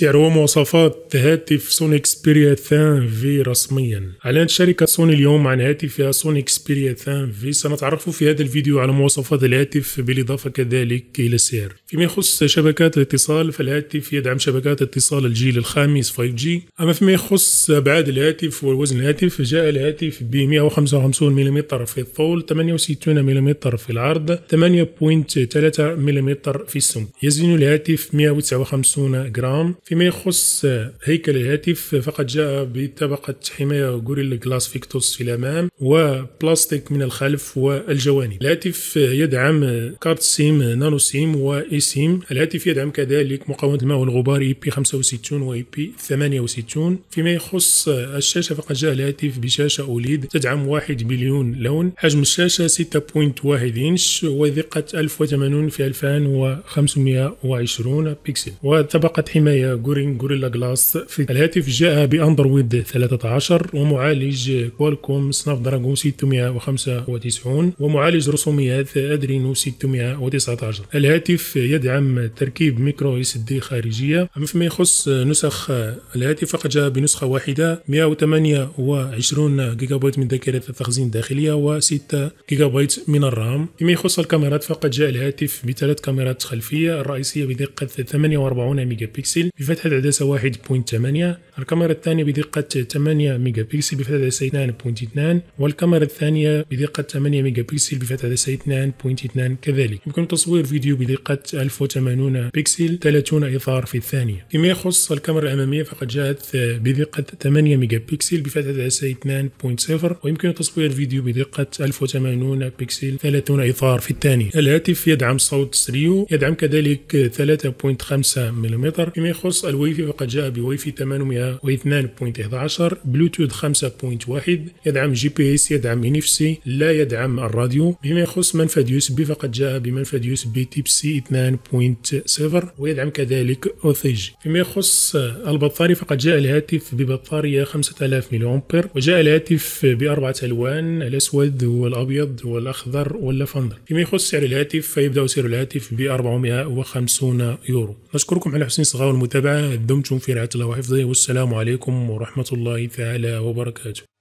سعر مواصفات هاتف سوني اكسبيريا 3 في رسميا اعلنت شركه سوني اليوم عن هاتفها سوني اكسبيريا 3 في سنتعرف في هذا الفيديو على مواصفات الهاتف بالاضافه كذلك الى السعر فيما يخص شبكات الاتصال فالهاتف يدعم شبكات اتصال الجيل الخامس 5G اما فيما يخص ابعاد الهاتف ووزن الهاتف جاء الهاتف ب 155 ملم في الطول 68 ملم في العرض 8.3 ملم في السمك يزن الهاتف 159 جرام فيما يخص هيكل الهاتف فقد جاء بطبقة حماية غوريلا جلاس فيكتوس في الأمام وبلاستيك من الخلف والجوانب الهاتف يدعم كارت سيم نانو سيم وإي سيم الهاتف يدعم كذلك مقاومة الماء والغبار اي بي 65 واي بي 68 فيما يخص الشاشة فقد جاء الهاتف بشاشة أوليد تدعم 1 بليون لون حجم الشاشة 6.1 إنش ودقة 1080 في 2520 بيكسل وطبقة حماية جورين جوريلا جلاس في الهاتف جاء بأندرويد 13 ومعالج كوالكوم سناب دراجون 695 ومعالج رسوميات أدرينو 619 الهاتف يدعم تركيب ميكرو اس دي خارجية أما فيما يخص نسخ الهاتف فقد جاء بنسخة واحدة 128 جيجا بايت من ذاكرة التخزين الداخلية و6 جيجا بايت من الرام فيما يخص الكاميرات فقد جاء الهاتف بثلاث كاميرات خلفية الرئيسية بدقة 48 ميجا بكسل بفتحة عدسة 1.8 الكاميرا الثانية بدقة 8 ميجا بكسل بفتحة عدسة 2.2 والكاميرا الثانية بدقة 8 ميجا بكسل بفتحة عدسة 2.2 كذلك يمكن تصوير فيديو بدقة 1080 بكسل 30 إطار في الثانية فيما يخص الكاميرا الأمامية فقد جاءت بدقة 8 ميجا بكسل بفتحة عدسة 2.0 ويمكن تصوير فيديو بدقة 1080 بكسل 30 إطار في الثانية الهاتف يدعم صوت سريو يدعم كذلك 3.5 ملم فيما يخص تخص الواي فقد جاء بواي فاي 802.11 بلوتوث 5.1 يدعم جي بي اس يدعم ان اف سي لا يدعم الراديو بما يخص منفذ يو اس بي فقد جاء بمنفذ يو اس بي تيب سي 2.0 ويدعم كذلك اوثيج فيما يخص البطارية فقد جاء الهاتف ببطارية 5000 ملي امبير وجاء الهاتف بأربعة ألوان الأسود والأبيض والأخضر واللافندر فيما يخص سعر الهاتف فيبدأ سعر الهاتف ب 450 يورو نشكركم على حسن والمتابعة المتابعة دمتم في رعاية الله وحفظه والسلام عليكم ورحمة الله تعالى وبركاته